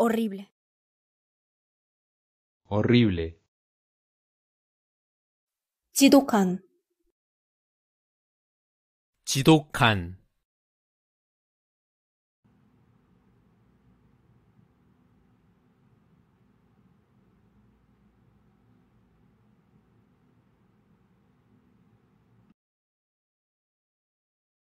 Horrible, horrible Chidokan Chidokan.